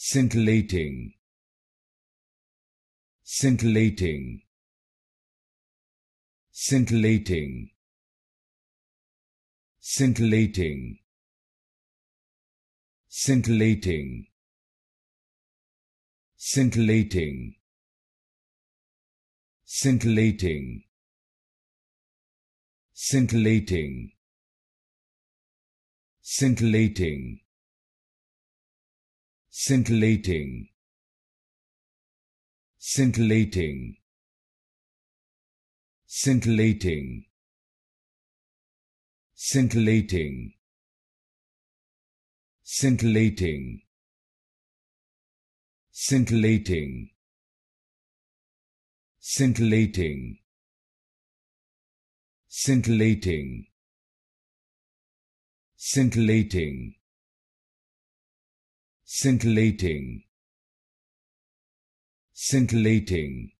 scintillating scintillating scintillating scintillating scintillating scintillating scintillating scintillating scintillating scintillating scintillating scintillating scintillating scintillating scintillating scintillating scintillating scintillating scintillating scintillating